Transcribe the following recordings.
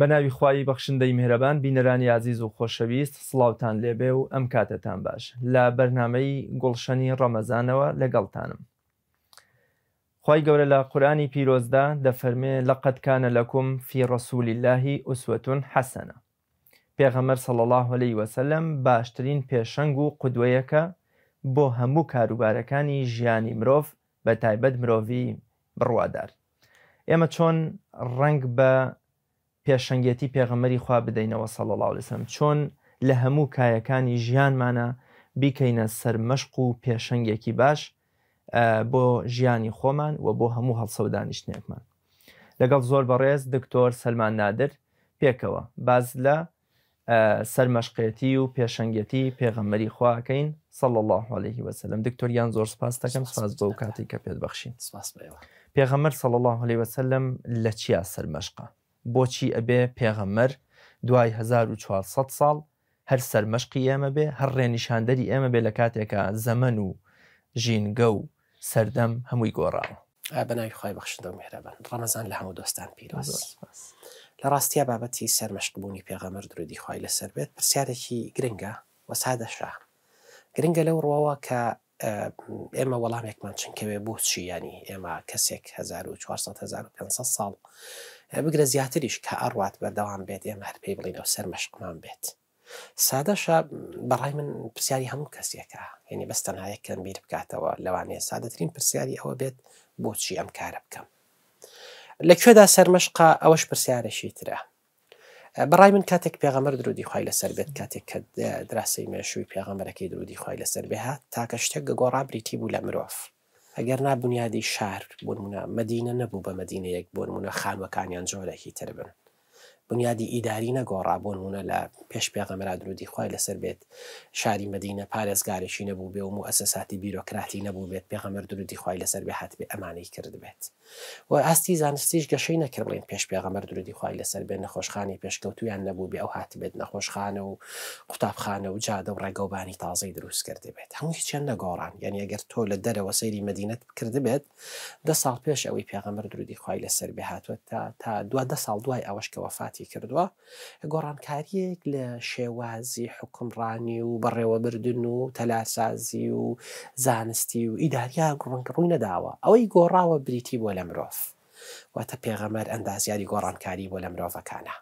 بە ناوی خی بەخشندەی میهرەبان بینەرانی عزیز و خۆشەویست سلااوان لێبێ و ئەم کاتتان باش لە بەرنمەی گوڵشنی ڕەمەزانەوە لەگەڵتانم خی گەورە لە قورانی پیرۆزدا دەفەرمێ لەقەت کانە لەکم فی ڕسوولی اللهی ئوسوەتون حەسەنە پێغەمەر سەڵ الله عليهەی وسلم باشترین پێشەنگ و قودوەیەکە بۆ هەموو کاروبارەکانی ژیانی مرۆڤ بە تایبەت مرۆڤی بڕوادار ئێمە چۆن ڕەنگ بە پێشنگەتی پێغەمەری خوا بدەینەوە سەڵ الله لەسم چۆن لە هەموو کایەکانی ژیانمانە بیکەینە سەر مەشق و پێشنگێکی باش بۆ ژیانی خۆمان و بۆ هەموو هەڵسە و دانیشتێکمان لەگەڵ زۆر بەڕێز دکتۆر سلمان نادر پێکەوە باز لە سەرمەشقێتی و پێشنگەتی پێغەمەری خواکەین سەڵ الله عليه وسلم دکتۆریان زۆر سپاس دەکەم سپاس بۆ کاتی کە پێت بەخشین پێغەمەر سەڵ الله عليه وسلم لە چیا سەرمەشقە بۆچی ئەبێ پێغەمەر دوای 1400 ساڵ هەر سەرمەشقی ئێمە بێ هەر ڕێنیشاندەری ئێمە بێ لە کاتێکە زەمن و ژینگە و سەردەم هەمووی گۆڕاوە بەناوی خی بەخشدە مهرەبن ڕەمەزان لە هەموو دۆستان پیرۆز لە ڕاستیا بابەتی سەرمەشقبوونی پێغەمەر درودی خی لەسەر بێت پرسیارێکی گرنگە وەسادەشا گرنگە لەو ڕەوە کە ئێمە وەڵامێکمان چنکەوێ بۆ چی ینی ئێمە کەسێک 1400 1500 ساڵ بگرە زیاتریش کە ئەڕات بەردەوام بێت ئێمە هەر پێی بڵین ئەو سەر مەشقمان بێت. سادەش بەڕای من پرسیاری هەموو کەسێکە یعنی بەستەنایەک کەم بیر بکاتەوە لەوانەیە سادەترین پرسیاری ئەوە بێت بۆچی ئەم کارە بکەم. لەکوێدا سەرمەشقا ئەوەش پرسیارەشی ترە. بەڕای من کاتێک پێغەمەر درودی خی لەسەر بێت کاتێک کە دراسی مێشووی پێغەمەرەکەی درودی خی لەسەر بێ هات تاکە شتێک گۆڕابریتی بوو لە مرۆڤ. ئەگەر نابنیادی شار بۆ منە مدینە نەبوو بە مدینەیەک بۆ منە خانوەکانیان جۆرەی تر بن بنیادی ئیداری نەگۆڕا بۆنمونە لە پێش پێغەمەرا درودی خی لەسەر بێت شاری مدینە پارێزگارێکی نەبوو بێ و و ئەسەساتی بیرۆکراتی نەبوو بێت پێغەمەر درودی خی لەسەر بێ هاات بێ ئەمانەی کرد بێت و ئاستی زانستیش گەشەی نەکردڵین پێش پێغەمەر درودی خی لەسەر بێ نەخۆشخانی پێشکەوتویان نەبوو بێ ئەو هات بێت نەخۆشخانە و قوتابخانە و جادە و ڕێگەوبانی تازەی دروست کرد بێت هەموو هیچیان نەگۆڕان یعنی ئەگەر تۆ لە دەرەوە سەیری مدینەت کرد بێت دە ساڵ پێش ئەوی پێغەمەر درودی خی لەسەر بێ هاتووە تا تا دو دە ساڵ دوای ئەوەشکەوەفاتی دەسەڵاتی کردووە گۆڕانکاریەک لە شێوازی حکمڕانی و بەڕێوەبردن و تەلاسازی و زانستی و ئیداریا گڕنگڕووی نەداوە ئەوەی گۆڕاوە بریتی بۆ لە مرۆڤ واتە پێغەمەر ئەندازیاری گۆڕانکاری بۆ لە مرۆڤەکانە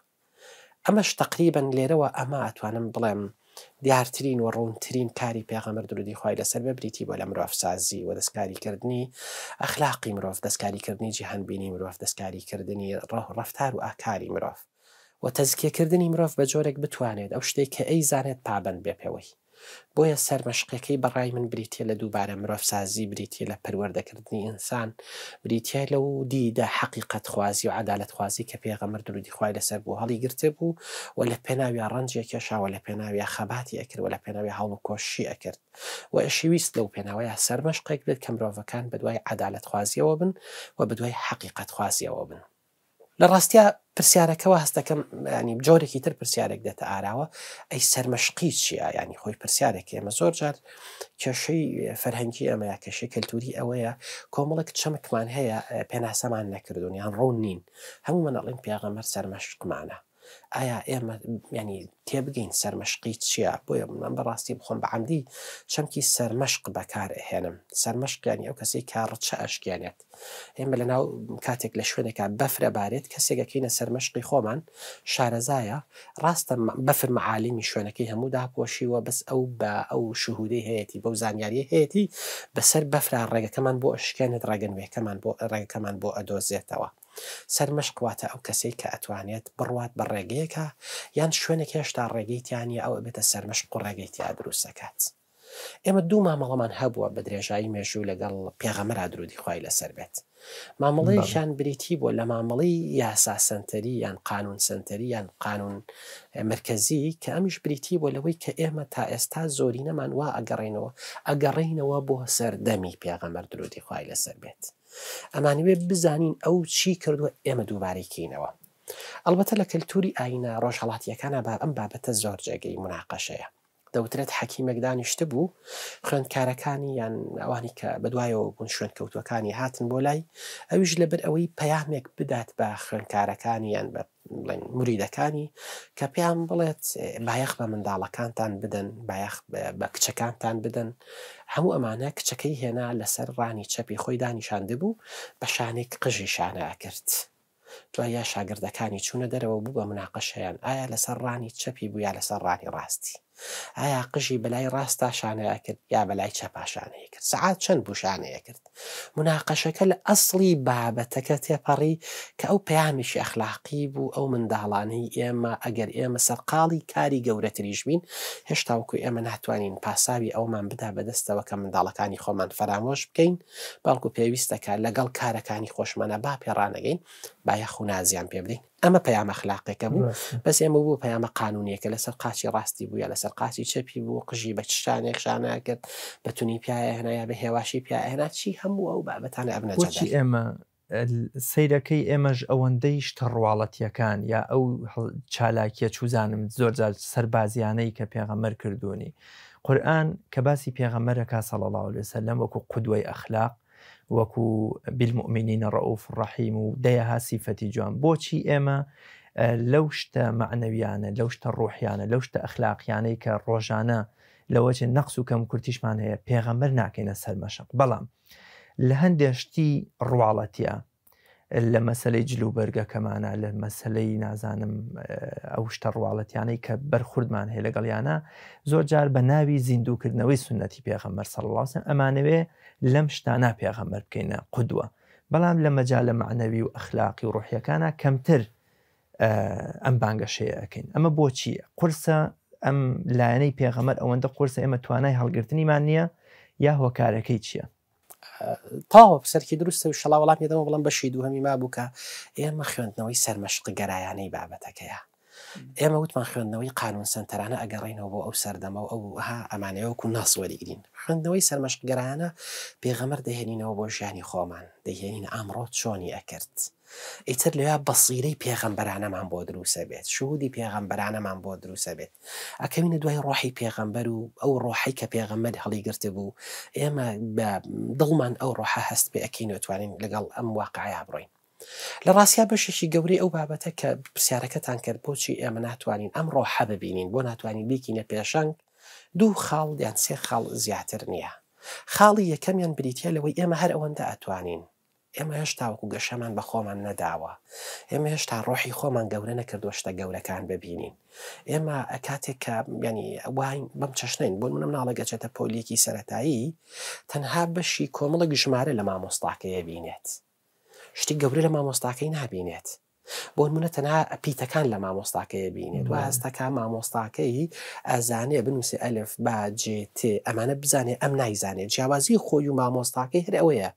ئەمەش تقریبن لێرەوە ئەمە ئەتوانم بڵێم دیارترین و ڕوونترین کاری پێغەمە درودی خی لەسەر ببریتی بۆ لە مرۆڤ سازی و دەستکاریکردنی ئەخلاقی مرۆڤ دەستکاریکردنی جیهنبینی مرۆڤ دەستکاریکردنی ڕفتار و ئاکاری مرۆڤ و تەزکیەکردنی مرۆڤ بە جۆرێک بتوانێت ئەو شتێک کە ئەی زانێت پابند بێ پێوەی بۆیە سەرمەشقەکەی بەڕای من بریتە لە دووبارە مرۆڤ سازی بریتە لە پەروەردەکردنی ئینسان بریتە لە و دیدە حقیقت خوازی و عدالت خوازی کە پێغەمر درودی خوای لەسەر بوو هەڵی گرتە بوو و لە پێناوی ڕەنجە کێشاوە لە پێناوی خەباتی ئەکرد و لە پێناوی هەڵ و کۆشی ئەکرد و ئەشیویست لەو پێناوەیە سەرمەشقێک بێت کە مرۆڤەکان بەدوای عدالت خوازیەوە بن و بەدوای حقیقت خوازیەوە بن. لە ڕاستیا پرسیارەکەەوە هەستەکەم ینی جۆرێکی تر پرسیارێک دێتە ئاراوە ئەی سەرمەشقی چیە ینی خۆی پرسیارێک ئێمە زۆر جار کێشەی فەرهەنگی ئەمەیە کەشی کەلتوری ئەوەیە کۆمەڵک چەمکمان هەیە پێناسەمان نەکردون یان ڕوون نین هەموو منەڵین پیاغەمەەر سەرمەشقمانە ئایا ئێمە ینی تێبگەین سەرمەشقی چییە بۆیە من بەڕاستی بخۆم بە عەمدی چەمکی سەرمەشق بەکار ئەهێنم سەرمەشقیانی ئەو کەسی کارڕچە ئەشکێنێت ئێمە لە ناو کاتێک لە شوێنێکە بەفرەبارێت کەسێکەکەینە سەرمەشقی خۆمان شارەزایە ڕاستە بەفر معالیمی شوێنەکەی هەموو داپۆشیوە بەس ئەو بە ئەو شهودەی هەیەی بەو زانیاری هەیەی بەسەر بەفرا ڕێگەکەمان بۆ ئەشکێنێت ڕێگەنوێکەمان بۆ ڕێگەکەمان بۆ ئەدۆزێتەوە. سەرمەشکواتە ئەو کەسەی کە ئەتوانێت بڕوات بە ڕێگەیەکە یان شوێنێک هێشتا ڕێگەیتیانی ئەو بێتە سەرمەشق و ڕێگەیتیا دروستەکات. ئێمە دوو مامەڵەمان هەبووە بە درێژایی مێژوو لەگەڵ پێغەمەرا درودی خی لەسەر بێت. مامەڵەیشان بریتی بۆ لە مامەڵی یاسا سنتەری یان قانون سنتەری یان قانون مرکزی کە ئەمیش بریتی بۆ لەوەی کە ئێمە تا ئێستا زۆرینەمان وا ئەگەڕێنەوە ئەگەڕینەوە بۆ سەردەمی پێغەمەر درودی خی لەسەر بێت. ئەمانوێ بزانین ئەو چی کردووە ئێمە دووبارێکینەوە ئەلبەتە لە کەلتوری ئاینە ڕۆژهڵاتیەکانە با ئەم بابەتە زۆر جێگەی مناقەشەیە دەوترێت حەکیمێک دانیشتە بوو خوێندکارەکانی یان ئەوانی کە بەدوایەوە بوون شوێن کەوتوەکانی هاتن بۆ لای ئەویش لەبەر ئەوەی پەیامێک بدات بە خوێندکارەکانی یان بە بڵێن مریدەکانی کە پێیان بڵێت بایەخ بە منداڵەکانتان بدەن بایەخ بە کچەکانتان بدەن هەموو ئەمانە کچەکەی هێنا لەسەر ڕانی چەپی خۆی دانیشانده بوو بە شانێک قژی شانە کرد. دوای یا شاگردەکانی چوونە دەرەوە بوو بە مناقەشەیان ئایا لەسەر ڕانی چەپی بوو یا لەسەر ڕانی ڕاستی. ئایا قژی بەلای ڕاستا شانەیە کرد یا بەلای چەپاشانەیە کرد سعات چەند بوشانەیە کرد مناقەشەکە لە ئەسڵی بابەتەکە تێپەڕی کە ئەو پەیامیشی ئەخلاقی بوو ئەو منداڵانەی ئێمە ئەگەر ئێمە سەرقاڵی کاری گەورەتریش بین هێشتاوکو ئێمە ناتوانین پاساوی ئەومان بدا بەدەستەوە کە منداڵەکانی خۆمان فرامۆش بکەین بەڵکو پێویستەکە لەگەڵ کارەکانی خۆشمانە با پێڕانەگەین با یەخونازیان پێ بدەین ئەمە پەیامە خلاقێکە بوو بەس ئێمە بوو پەیامە قانونیەکە لەسەر قاچی ڕاستی بووە لەسەر قاچی چەپی بوو قژی بە شانێک شانەکرد بەتونی پیاە هەنایە بە هێواشی پیاە هێنا چی هەموو ئەو بابەتانە ئەبنە ئێمە سیرەکەی ئێمەش ئەوەندەی شتە ڕواڵەتیەکان یا ئەو چالاکیە چوزانم زۆر سەربازیانەی کە پێغەمەر کردوونی قورآن کە باسی پێغەمەرە کا سەڵەڵاو لەسەر لەم وەکو قودوی ئەخلاق وەکو بالمؤمنینە ڕەوف ڕەحیم و دەیەها سیفەتی جوان بۆچی ئێمە لەو شتە معنەویانە لەو شتە ڕۆحیانە لەو شتە ئەخلاقیانەی کە ڕۆژانە لەوەچە نەقس و کەم کورتیشمان هەیە پێغەمبەر ناکەینە سەرمەشق بەڵام لە هەندێشتی ڕواڵەتە لە مەسلەی جلوبەرگەکەمانە لە مەسلەی نازانم ئەو شتە ڕواڵەتیانەی کە بەرخوردمان هەیە لەگەڵیانە زۆر جار بە ناوی زیندوکردنەوەی سنەتی پێغەمەر سەڵاسن ئەمانەوێ لەم شتانە پێغەمەر بکەینە قودووە بەڵام لە مەجالە معنەوی و ئەخلاقی و ڕحیەکانە کەمتر ئەم بانگەشەیەکەین ئەمە بۆچی قرسە ئەم لایەنەی پێغەمەر ئەوەندە قرسە ئێمە توانای هەڵگرتنیمان نییە یا هۆکارەکەی چییە تاوە پسەرکی دروستە و شڵاوەڵام دەمە بڵم بەشی دووهەمی ما بووکە ئێمە خوێندنەوەی سەرمەشق گەرایانەی بابەتەکەیە. ئێمە وتمان خوێندنەوەی قانون سنتەرانە ئەگەڕینەوە بۆ ئەو سەردەمە و ئەو ها ئەمانەوەکو ناسوەریگرین خوێندنەوەی سەرمەشقگەرانە پێغەمەر دەهێنینەوە بۆ ژیانی خۆمان دەهێنین ئامڕۆ چۆنی ئەکرد ئیتر لێ بەسیرەی پێغەمبەرانەمان بۆ دروسە بێت شودی پێغەمبەرانەمان بۆ دروسە بێت ئەکەوینە دوای ڕۆحی پێغەمبەر و ئەو ڕۆحی کە پێغەمەد هەڵیگررت بوو ئێمە دڵمان ئەو ڕۆحە هەست پێ ئەکەین وتوانین لەگەڵ ئەم واقعیا بڕۆین لە ڕاستیا بەشێکی گەوری ئەو بابەتە کە پرسیارەکەتان کرد بۆچی ئێمە ناتوانین ئەم ڕۆحە ببینین بۆ ناتوانین بیکینە پێشنگ دوو خاڵ یان سێ خاڵ زیاتر نییە خاڵی یەکەمیان بریتە لەوەی ئێمە هەر ئەوەندە ئەتوانین ئێمە هێشتاوەکو گەشەمان بە خۆمان نەداوە ئێمە هێشتا ڕۆحی خۆمان گەورە نەکردووە شتە گەورەکان ببینین ئێمە ئەکاتێک کە ینی بەم چەشنین بۆ منە ناڵە گەچێتە پۆلیەکی سەتایی تەنها بەشی کۆمەڵک ژمارە لە مامۆستاکەیە بینێت شتی گەورە لە مامۆستاکەی نبینێت. بۆ منە تەنها ئەپیتەکان لە مامۆستاکەیە بینێت و هەستەکە مامۆستاکەی ئەزانێ بنووسی ئەلف باجێت ئەمانە بزانێ ئەم نایزانێت جیاوازی خۆی و مامۆستاکەی هەر ئەوەیە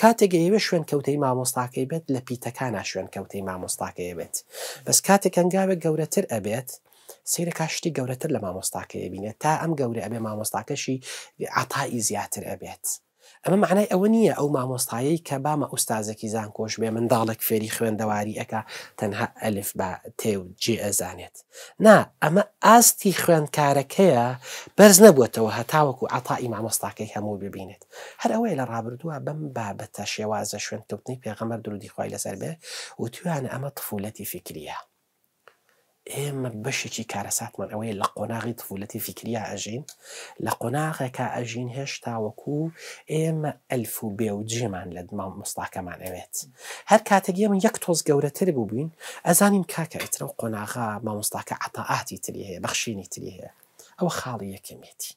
کاتێک ئێوە شوێن کەوتەی مامۆستاکەی بێت لە پیتەکانە شوێن کەوتەی مامۆستاکەیە بێت بەس کاتێک ئەنگاوێک گەورەتر ئەبێت سیرە کاشتی گەورەتر لە مامۆستاکەیە بینێت تا ئەم گەورە ئەبێ مامۆستاکەشی عتاایی زیاتر ئەبێت. ئەمە معنای ئەوە نییە ئەو مامۆستایەی کە بامە ئوستازێکی زانکۆش بێ منداڵێک فێری خوێندەواری ئەەکە تەنها ئەلف بە تێوجی ئەزانێت نا ئەمە ئاستی خوێندکارەکەیە بەرز نەبووتەوە هەتاوەکو عتائی مامۆستاکەی هەموو ببینێت هەر ئەوەیە لە ڕابردووە بم بابتا شێوازە شوێنکەوتنی پێغەمەر درودی خی لەسەر بێ و توانە اما طفولتي فكريه ئێمە بەشێکی کارەساتمان ئەوەیە لە قۆناغی تفولەتی فکریا ئەژین لە قۆناغێکا ئەژین هێشتا وەکوو ئێمە ئەلف و بێ و جێمان لە دماو مستاکەمان ئەوێت هەر کاتەگە من یەک تۆز گەورەتر بووبووین ئەزانین کاکە ئیترە و قۆناغا مامۆستاکە عتاعاتی تری هەیە بەخشینی تری هەیە ئەوە خاڵی یەکەمێتی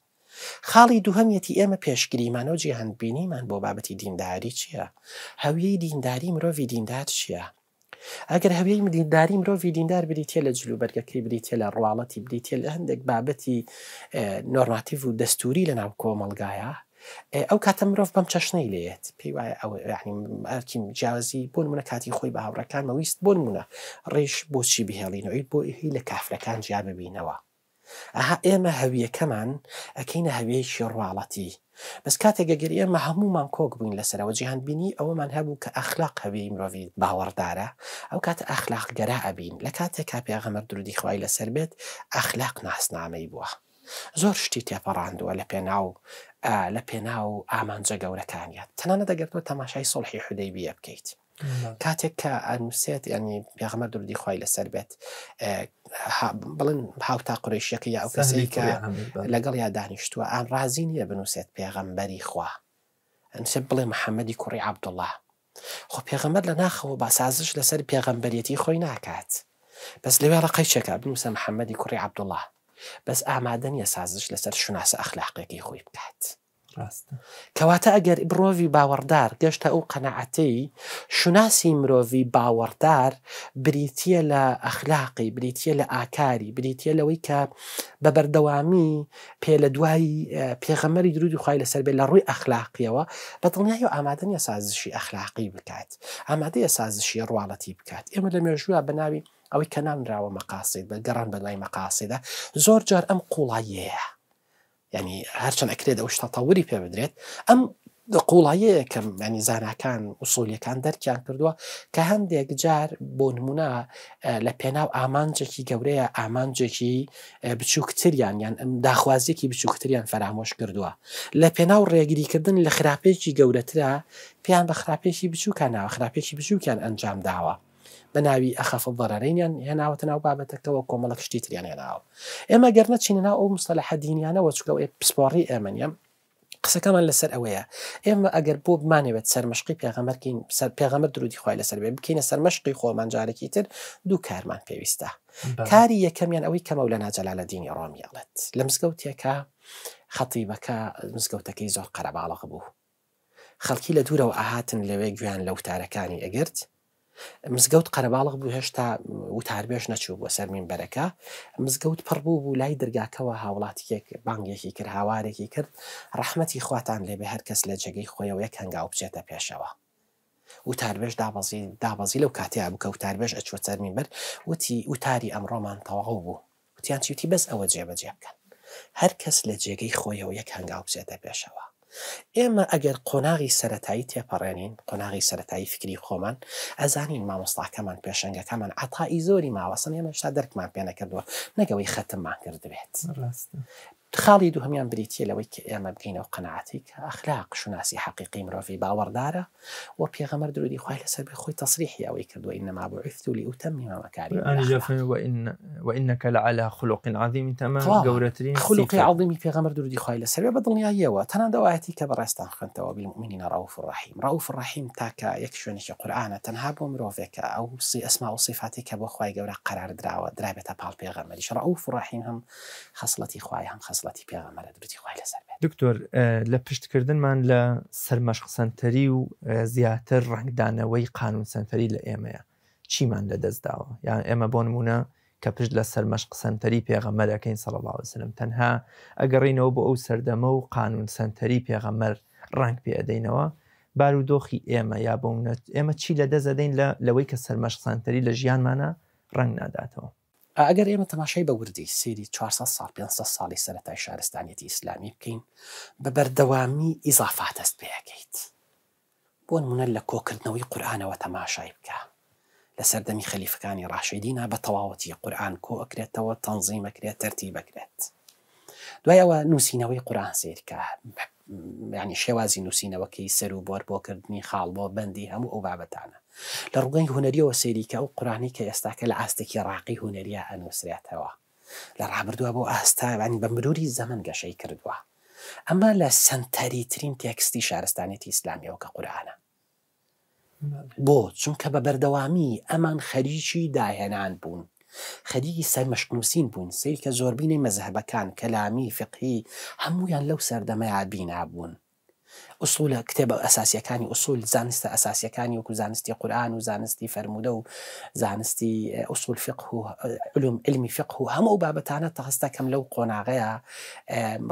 خاڵی دووهمەتی ئێمە پێشگریمانەوە جیهندبینیمان بۆ بابەتی دینداری چییە؟ هەویەی دینداری مرۆڤی دیندار چییە؟ ئەگەر هەوی مدینداری مرۆڤ دیندار بریتە لە جلوبەرگەکەی بریتە لە ڕواڵەتی بریتە لە هەندێک بابەتی نۆرماتیڤ و دەستوری لە ناو کۆمەلگایە ئەو کاتە مرۆڤ بەم چەشنەی لێت پێی وایە ئەو یعنیکی مجیازی بۆن منە کاتی خۆی بە هاوڕەکان مەویست بۆن منە ڕێژ بۆچی بهێڵینەوەی بۆ هی لە کافرەکان جیا ببینەوە. ئەها ئێمە هەویەکەمان ئەکەینە هەویەیەکی ڕواڵەتی بەس کاتێکگە گەر ئێمە هەمومان کۆک بووین لەسەرەوە جیهان بینی ئەوەمان هەبوو کە ئەخلاق هەوی مرۆڤ باوەڕدارە ئەو کاتە ئەخلاق گەرا ئەبین لە کاتێک کاپیاغەمەر درودی خوای لەسەر بێت ئەخلاق ناسنامەی بووە. زۆر شتی تێپەڕاندووە لە پێناو لە پێناو ئامانجە گەورەکانیە تەنانە دەگەرتەوە تەماشای سڵحی حودەی بیە بکەیت. کاتێک کە ئەنووسێت ینی پێغمە دوردی خی لەسەر بێت بڵن هاوتا قڕیشەکە یا ئەو کەسی کە لەگەڵ یا دانیشتووە ئەم رازی نییە بنووسێت پێغەمبەری خوا ئەنسێ بڵێ محەممەدی کوڕی عبدوڵە خۆ پێغەمەد لە ناخەوە با سازش لەسەر پێغەمبەرەتی خۆی ناکات بەس لەوێ ڕقی چەکە بنووسە محەممەدی کوڕی عبدوڵە بەس ئامادە نیە سازش لەسەر شوناسە ئەخلاقێکی خۆی بکات. کەواتە ئەگەر مرۆڤی باوەڕدار گەشتە ئەو قەنەعەتەی شوناسی مرۆڤی باوەڕدار بریتە لە ئەخلاقی بریتە لە ئاکاری بریتە لەوەی کە بە بەردەوامی پێ لە دوایی پێغەمەری درودی خی لەسەر بێت لە ڕووی ئەخلاقیەوە بە دڵنیای و ئامادەنیە سازشی ئەخلاقی بکات ئامادەیە سازشی ڕواڵەتی بکات ئێمە لە مێژووە بەناوی ئەوەی کە نامراوە مەقاسی بە گەڕان بەلای مەقاسیدا زۆر جار ئەم قوڵایەیە. ینی هەرچەند ئەکرێت ئەو شتا تەوری پێ بدرێت ئەم قوڵایەیە کە ینی زانکان وسولیەکان دەرکیان کردووە کە هەندێک جار بۆ نمونە لە پێناو ئامانجێکی گەورەیە ئامانجێکی بچووکتریان یان داخوازیێکی بچووکتریان فرامۆش کردووە لە پێناو ڕێگریکردن لە خراپێکی گەورەترا پێیان بە خراپێکی بچووکە ناوە خراپێکی بچووکیان ئەنجام داوە. بە ناوی ئەخەف بەرەرینیان هێناوەتە ناو بابەتەکەەوە کۆمەڵک شتی تریان هێناوە ئێمە گەرنە چیننا ئەو مستەلە حەدینیانەوە چکەوە پسپۆڕی ئەمەنیم قسەکەمان لەسەر ئەوەیە ئێمە ئەگەر بۆ بمانەوێت سەرمەشقی پێغەمەرکەین سەر پێغەمە درودی خخوای لەسەر بێ بکەینە سەرمەشقی خۆمان جارێکی تر دوو کارمان پێویستە کاری یەکەمیان ئەوەی کەمە لە ناجەلا لە دینی ڕۆمیڵێت لە مزگەوتێکە خەتیبەکە مزگەوتەکەی زۆر قەرەباڵق بوو خەڵکی لە دوورەوە ئاهاتن لەوێ گویان لەوتارەکانی اجرت. مزگەوت قەرەباڵغ بوو هێشتا وتاربێش نەچوو بۆ سەر من بەرەکە مزگەوت پڕبوو بوو لای دەرگاکەوە هاوڵاتیەک بانگێکی کرد هاوارێکی کرد ڕحمەتی خواتان لێبێ هەر کەس لە جێگەی خۆیەوە یەک هەنگاو بچێتە پێشەوە. وتاربێش دابزی دابزی لەو کاتیا بووکە وتاربێش ئەچوە سەرمین بەر وتی وتاری ئەمڕۆمان تەواو بوو وتیان چیوتی بەس ئەوە جێبەجێ بکەن هەر کەس لە جێگەی خۆیەوە یەک هەنگاو بچێتە پێشەوە. ئێمە ئەگەر قۆناغی سەتایی تێپەڕێنین قۆناغی سەتایی فکری خۆمان ئەزانین مامۆستاکەمان پێشنگەکەمان عتاایی زۆری ماوەسن ئێمە شتا دەرکمان پێ نەکردووە نەگەوەی ختممان کردبێت تخاليدو هميان بريتيا لويك يا ما بقينا وقناعتك اخلاق شناسي حقيقي مرو في باور داره وبيا غمر درودي خويا على سبب خويا تصريحي او يكد وانما بعثت لاتمم مكارم انا جاف وان وانك لعلى خلق عظيم تمام قورترين خلق عظيم في غمر درودي خويا على سبب بدل نهايه وتنا دواتي كبرستان خنت وبالمؤمنين رؤوف الرحيم رؤوف الرحيم تاكا يكشوني شي قران تنهاب مرو فيك او سي اسماء وصفاتك بخويا قورا قرار دراوه درابه بالبيغمر رؤوف الرحيم هم خصلتي خويا هم خصلتي خسڵەتی پێغەمەرە درستی خی لەسەر دکتۆر لە پشتکردنمان لە سەرمەشقسەنتەری و زیاتر ڕنگدانەوەی قانون سنتەری لە ئێمەیە چیمان لەدەستداوە یان ئێمە بۆ نمونە کە پشت لە سەرمەشق سنتەری پێغەمەرەکەین سەڵاوسلم تەنها ئەگەڕینەوە بۆ ئەو سەردەمە و قانون سنتەری پێغەمەر ڕنگ پێدەینەوە بارودۆخی ئێمە یا بۆ ئێمە چی لەدەزەدەین لە لەوەی کە سەرمەشق سنتەری لە ژیانمانە ڕنگ ناداتەوە ئەگەر ئێمە تەماشای بە وردی سری 400 سال 500 ساڵی سەرەتای شارستانیەتی ئیسلامی بکەین بە بەردەوامی ئیزافات هەست پێەکەیت بۆ نمونە لە کۆکردنەوەی قورآانەوە تەماشای بکە لە سەردەمی خەلیفەکانی ڕاشیدینا بە تەواوەتی قورآان کۆ ئەکرێتەوە تەنزیمەکرێت تەرتی بەکرێت دوایەوە نووسینەوەی قورآان سیرکە ینی شێوازی نووسینەوەکەی سەر و بۆر بۆکردنی خاڵ بۆ بەندی هەموو ئەو بابەتانە لە ڕوگەنگ هوەریەوە سەریکە و قڕانی کە ئێستاکە لە ئاستێکی ڕاقی هوەریە ئەنووسرێتەوە لە ڕابردووە بۆ ئاستاوانی بە مروری زەمن گەشەی کردووە ئەمە لە سنتەریترین تێکستی شارستانێتی ئیسلامیەوە کە قورآانە بۆ چونکە بە بەردەوامی ئەمان خەریکی داهێنان بوون خەریکی سەر مەشکنووسین بوون سری کە زۆربینەی مەزهبەکان کەلامی فقی هەمویان لەو سەردەمەیا بینابوون اصول كتاب اساسيه ئوسول اصول ئەساسیەکانی اساسيه زانستی قورآن و زانستی فرەرمودە و زانستی اصول فقه آه، علوم علمي فق و هەموو بابەتانە تەخستە کەم لەو قۆناغەیە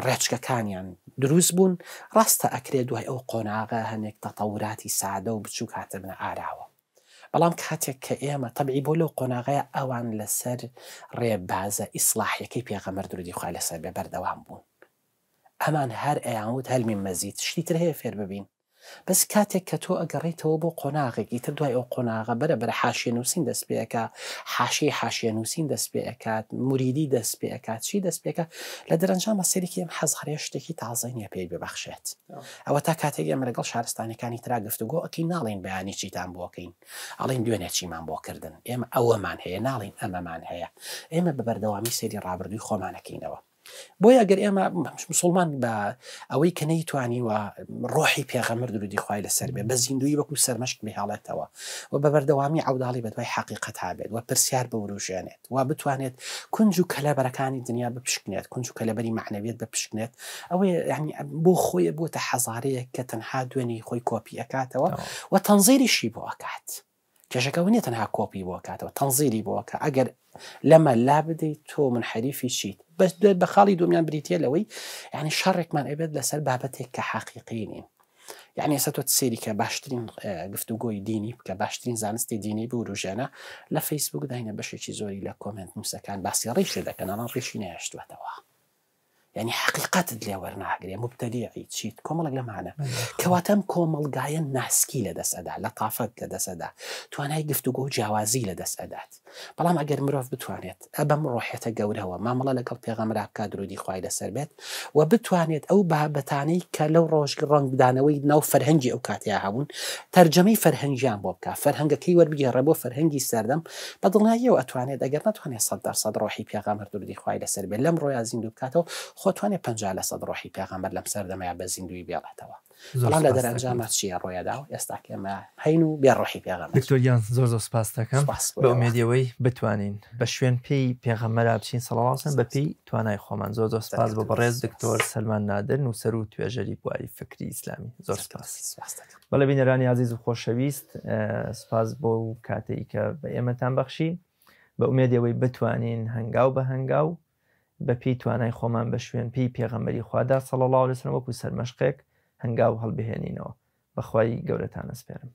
ڕێچکەکانیان يعني دروست بون ڕاستە ئەکرێت دوای او قۆناغە هەنێک تەتەوراتی سادە و بچوو کاتبنە ئاراوە بەڵام کاتێک کە ئێمە تەبعی بۆ لەو قۆناغەیە ئەوان لەسەر ڕێبازە ئیسلاحیەکەی پێغەمەر درودی خوای لەسەر بێ بەردەوام ئەمان هەر ئەیانوت هەلمی مەزیید شتی تر هەیە فێر ببین بەس کاتێک کە تۆ ئەگەڕیتەوە بۆ قۆناغێکی تر دوای ئەو قۆناغە بەرە بەر حاشیە نووسین دەست پێەکە حاشی حاشیە نووسین دەست پێ ئەکات مریدی دەست پێ ئەکات چی دەست پێەکە لە دەرەنجامە سەرێکی ئەم حەزخرێ شتێکی تازەینە پێی ببەخشێت ئەوە تا کاتێک ئەم لەگەڵ شارستانەکانی ترا گفتوگۆ ئەکی ناڵین بەیانی چیتان بۆکەین ئەڵین دوێنێ چیمان بۆ کردن ئێمە ئەوەمان هەیە ناڵین ئەمەمان هەیە ئێمە بەبەردەوامی سێری ڕابردووی خۆمانەکەینەوە بۆی ئەگەر ئێمە مسلمان بە ئەوەی کەنەی توانیوە ڕۆحی پێغەمر درودی خخوای لەسەر بێ بە زیندوی وەکو سەرمەشک بهێڵێتەوە و بە بەردەوامی ئەوداڵی بەدوای حقیقت هابێت و پرسیار بەوروژێنێت و بتوانێت کنج و کەلەبەرەکانی دنیا بپشکنێت کنج و کەلەبەری معنەوێت بپشکنێت ئەوەی ینی بۆ خۆیە بۆتە حەزارەیە کە تەنها دوێنی خۆی کۆپی ئەکاتەوە و تەنزیری شی بۆ ئەکات. كشك ونيتنها كوبي بوكات وتنظيري بوكا اجر لما لا بدي تو من حريفي شيت بس بخالي دوميان بريتيا لوي يعني شرك من ابد لسال بابتك كحقيقين يعني ساتو تسيري كباشترين قفتو اه، قوي ديني كباشترين زانستي ديني بوروجانا لفيسبوك داينا باشي زوري لكومنت موسى كان باسي ريشي ذاك انا ريشي نعشتو هذا یعنی حقیقت لێوەرنا هەگرێ مبتەلیعی چیت کۆمەڵک لە مانە کەواتەم کۆمەڵگایە ناسکی لە دەسەدا لە قافەت لە دەسەدا توانای گفتوگۆ و جیاوازی لە دەست ئەدات بەڵام ئەگەر ملا بتوانێت في غمرة گەورەوە مامەڵە خوي پێغەمراکە درودی وبتوانيت أو بها و كلو روش بابەتانی کە ويد نو فرهنجي أو كاتيا هون ئەو فرهنجي عم بوكا فرهنجي بۆ بکە فەرهنگەکەی وەربگەێڕە سردم فەرهەنگی سەردەم أتوانيت ئەتوانێت ئەگەر صدر صدر روحي في غمرة دي خوي لەسەر بێت لم رويا زين بکاتەوە خۆتوانێ پ لە سەد ڕۆحی پێغەمبەر لەم سەردەمەیە بە زیندوی بێڵێتەوە بەڵام لە دەرەنجامە چیە ڕۆیەدا و ئێستا کێمە هەین و بێ ڕۆحی پێغەم دکتۆریان زۆر زۆر سپاس دەکەم بە ئومێدیەوەی بتوانین بە شوێن پێی پێغەمەرا بچین سەڵاوسن بە پێی توانای خۆمان زۆر زۆر سپاس بە بەڕێز دکتۆر سەلمان نادرن و سەر و توێژەری بواری فکری ئیسلامی زۆر سپاس بەڵە بینەرانی عزیز و خۆشەویست سپاس بۆ و کاتێککە بە ئێمەتان بەخشی بە ئومێدیەوەی بتوانین هەنگاو بە هەنگاو بە پێی توانای خۆمان بە شوێن پێی پێغەمەری خوادا سەڵ الله لەسنەوەکو سەرمەشقێک هەنگاو هەڵبهێنینەوە بەخوای گەورەتان ئەسپێرم